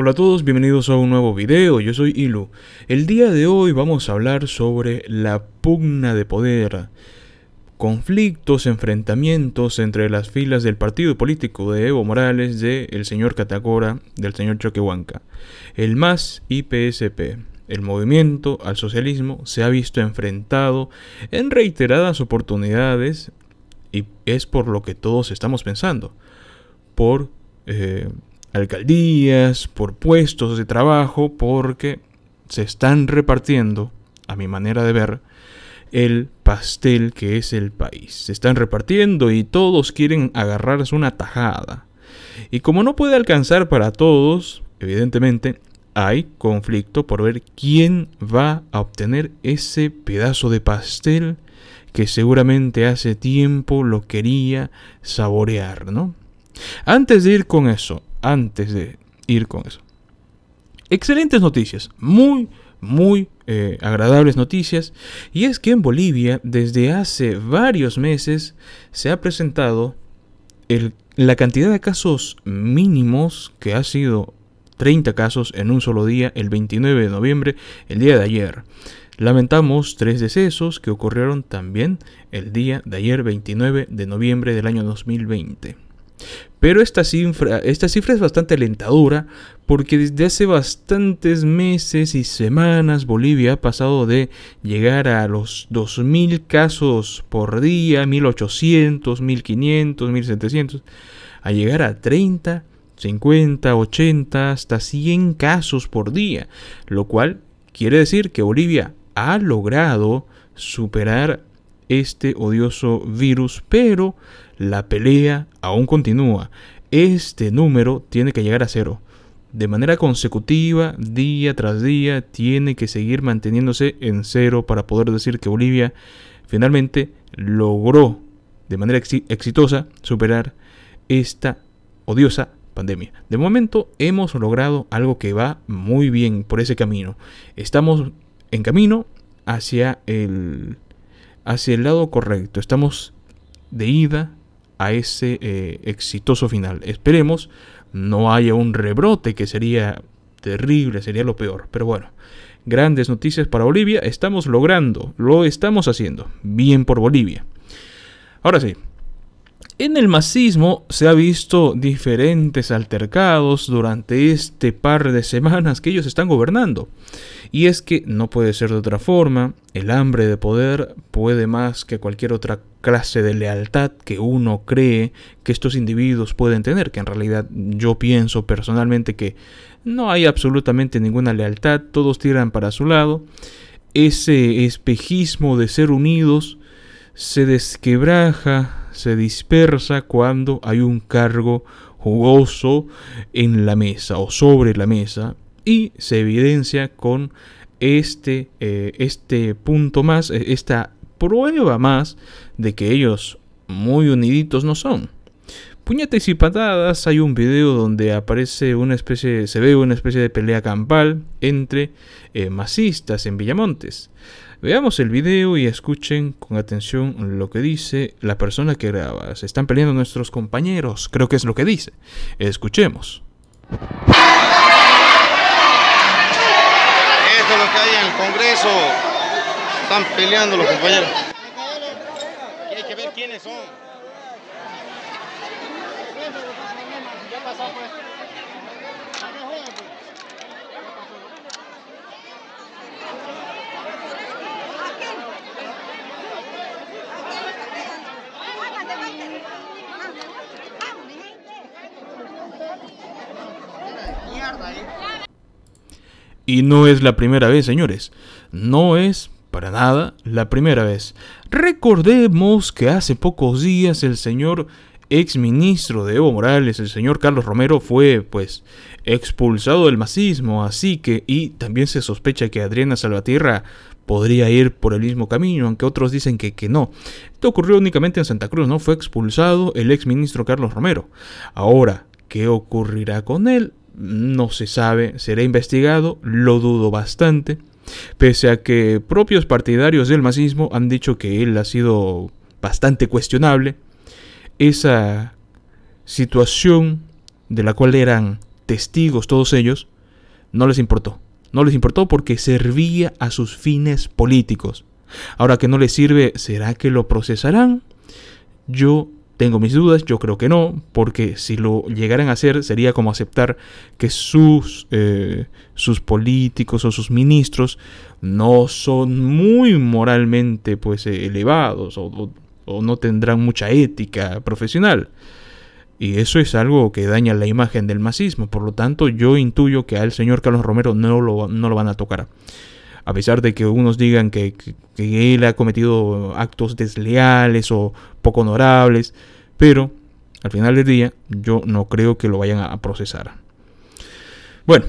Hola a todos, bienvenidos a un nuevo video, yo soy Ilu. El día de hoy vamos a hablar sobre la pugna de poder, conflictos, enfrentamientos entre las filas del partido político de Evo Morales, del el señor Catacora, del señor Choquehuanca, el MAS y PSP. El movimiento al socialismo se ha visto enfrentado en reiteradas oportunidades y es por lo que todos estamos pensando, por eh, alcaldías, por puestos de trabajo, porque se están repartiendo, a mi manera de ver, el pastel que es el país. Se están repartiendo y todos quieren agarrarse una tajada. Y como no puede alcanzar para todos, evidentemente hay conflicto por ver quién va a obtener ese pedazo de pastel que seguramente hace tiempo lo quería saborear, ¿no? Antes de ir con eso, antes de ir con eso. Excelentes noticias, muy, muy eh, agradables noticias. Y es que en Bolivia, desde hace varios meses, se ha presentado la cantidad de casos mínimos que ha sido 30 casos en un solo día, el 29 de noviembre, el día de ayer. Lamentamos tres decesos que ocurrieron también el día de ayer, 29 de noviembre del año 2020. Pero esta cifra, esta cifra es bastante alentadora porque desde hace bastantes meses y semanas Bolivia ha pasado de llegar a los 2.000 casos por día, 1.800, 1.500, 1.700, a llegar a 30, 50, 80, hasta 100 casos por día, lo cual quiere decir que Bolivia ha logrado superar este odioso virus, pero la pelea aún continúa. Este número tiene que llegar a cero. De manera consecutiva, día tras día, tiene que seguir manteniéndose en cero para poder decir que Bolivia finalmente logró de manera exitosa superar esta odiosa pandemia. De momento hemos logrado algo que va muy bien por ese camino. Estamos en camino hacia el hacia el lado correcto. Estamos de ida a ese eh, exitoso final. Esperemos no haya un rebrote que sería terrible, sería lo peor. Pero bueno, grandes noticias para Bolivia. Estamos logrando, lo estamos haciendo. Bien por Bolivia. Ahora sí, en el masismo se ha visto diferentes altercados durante este par de semanas que ellos están gobernando. Y es que no puede ser de otra forma, el hambre de poder puede más que cualquier otra clase de lealtad que uno cree que estos individuos pueden tener, que en realidad yo pienso personalmente que no hay absolutamente ninguna lealtad, todos tiran para su lado. Ese espejismo de ser unidos se desquebraja se dispersa cuando hay un cargo jugoso en la mesa o sobre la mesa y se evidencia con este, eh, este punto más, eh, esta prueba más de que ellos muy uniditos no son puñetes y patadas. Hay un video donde aparece una especie, se ve una especie de pelea campal entre eh, masistas en Villamontes. Veamos el video y escuchen con atención lo que dice la persona que graba. Se están peleando nuestros compañeros, creo que es lo que dice. Escuchemos. Esto es lo que hay en el Congreso. Están peleando los compañeros. Hay que ver quiénes son. Y no es la primera vez, señores. No es para nada la primera vez. Recordemos que hace pocos días el señor exministro de Evo Morales, el señor Carlos Romero, fue pues expulsado del masismo, así que y también se sospecha que Adriana Salvatierra podría ir por el mismo camino, aunque otros dicen que, que no. Esto ocurrió únicamente en Santa Cruz, ¿no? Fue expulsado el exministro Carlos Romero. Ahora, ¿qué ocurrirá con él? no se sabe, será investigado, lo dudo bastante, pese a que propios partidarios del masismo han dicho que él ha sido bastante cuestionable, esa situación de la cual eran testigos todos ellos, no les importó. No les importó porque servía a sus fines políticos. Ahora que no les sirve, ¿será que lo procesarán? Yo tengo mis dudas, yo creo que no, porque si lo llegaran a hacer sería como aceptar que sus, eh, sus políticos o sus ministros no son muy moralmente pues, eh, elevados o, no tendrán mucha ética profesional. Y eso es algo que daña la imagen del macismo Por lo tanto, yo intuyo que al señor Carlos Romero no no lo van a tocar a pesar de que unos digan que, él ha cometido actos desleales o poco honorables, pero al final del día yo no creo que lo vayan a procesar. Bueno,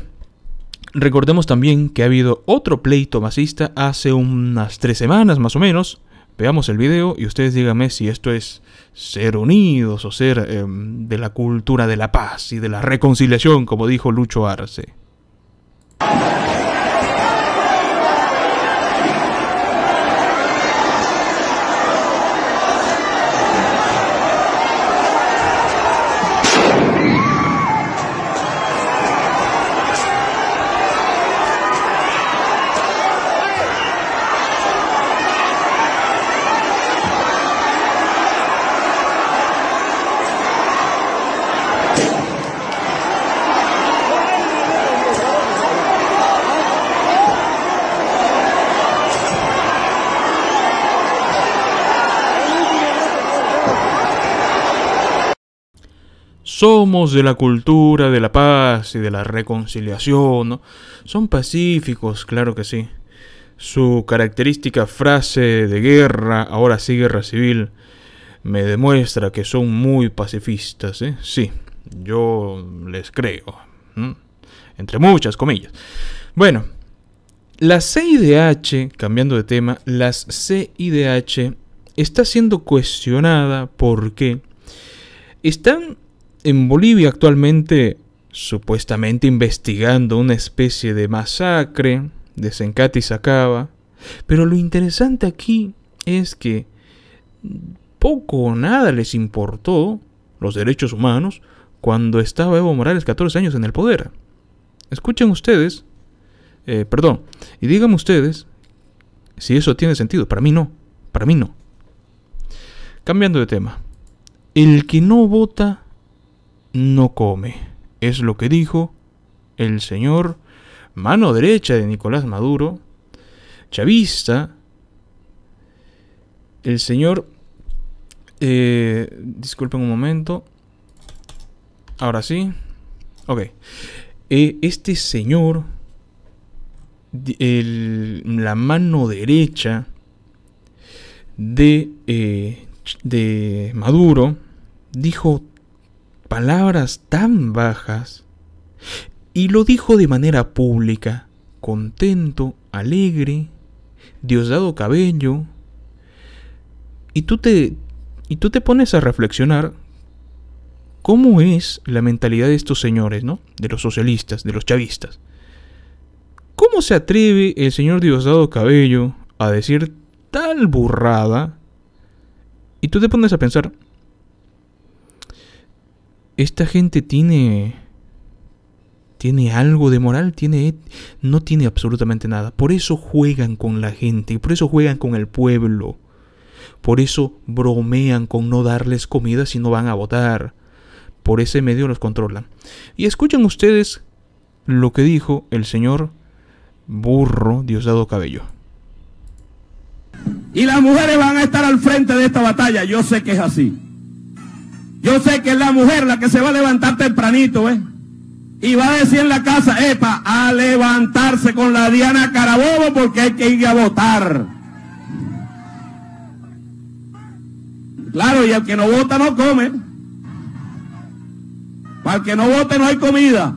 recordemos también que ha habido otro pleito masista hace unas tres semanas más o menos. Veamos el video y ustedes díganme si esto es ser unidos o ser em, de la cultura de la paz y de la reconciliación, como dijo Lucho Arce. somos de la cultura de la paz y de la reconciliación, Son pacíficos, claro que sí. Su característica frase de guerra, ahora sí guerra civil, me demuestra que son muy pacifistas, ¿eh? Sí, yo les creo. Entre muchas comillas. Bueno, la CIDH, cambiando de tema, la CIDH está siendo cuestionada porque están en Bolivia actualmente supuestamente investigando una especie de masacre de Sencati Sacaba. Pero lo interesante aquí es que poco o nada les importó los derechos humanos cuando estaba Evo Morales 14 años en el poder. Escuchen ustedes, eh, perdón, y díganme ustedes si eso tiene sentido. Para mí no, para mí no. Cambiando de tema, el que no vota no come. Es lo que dijo el señor mano derecha de Nicolás Maduro, chavista, el señor... Eh, disculpen un momento. Ahora sí. Ok. Eh, este señor, la mano derecha de, eh, de Maduro, dijo palabras tan bajas, y lo dijo de manera pública, contento, alegre, Diosdado Cabello, y tú te, y tú te pones a reflexionar cómo es la mentalidad de estos señores, ¿no? De los socialistas, de los chavistas. ¿Cómo se atreve el señor Diosdado Cabello a decir tal burrada? Y tú te pones a pensar, esta gente tiene tiene algo de moral, tiene no tiene absolutamente nada. Por eso juegan con la gente por eso juegan con el pueblo. Por eso bromean con no darles comida si no van a votar. Por ese medio los controlan. Y escuchen ustedes lo que dijo el señor burro Diosdado Cabello. Y las mujeres van a estar al frente de esta batalla, yo sé que es así. Yo sé que es la mujer la que se va a levantar tempranito, ¿eh? Y va a decir en la casa, epa, a levantarse con la Diana Carabobo porque hay que ir a votar. Claro, y el que no vota no come. Para el que no vote no hay comida.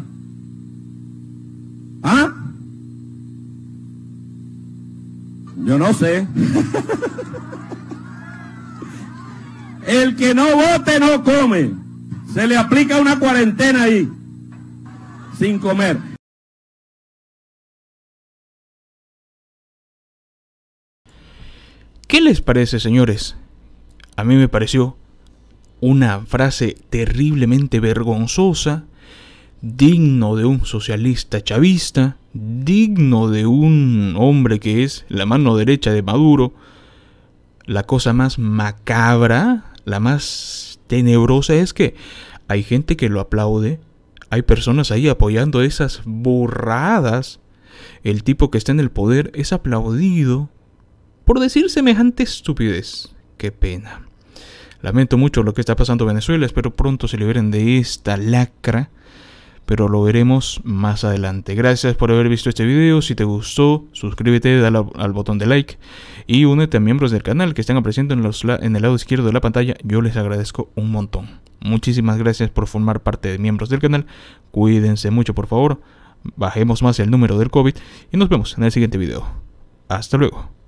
¿Ah? Yo no sé. El que no vote no come. Se le aplica una cuarentena ahí, sin comer. ¿Qué les parece, señores? A mí me pareció una frase terriblemente vergonzosa, digno de un socialista chavista, digno de un hombre que es la mano derecha de Maduro, la cosa más macabra, la más tenebrosa es que hay gente que lo aplaude, hay personas ahí apoyando esas burradas, el tipo que está en el poder es aplaudido por decir semejante estupidez. Qué pena. Lamento mucho lo que está pasando en Venezuela, espero pronto se liberen de esta lacra pero lo veremos más adelante. Gracias por haber visto este video, si te gustó, suscríbete, dale al botón de like y únete a miembros del canal que están apareciendo en, en el lado izquierdo de la pantalla, yo les agradezco un montón. Muchísimas gracias por formar parte de miembros del canal, cuídense mucho por favor, bajemos más el número del COVID y nos vemos en el siguiente video. Hasta luego.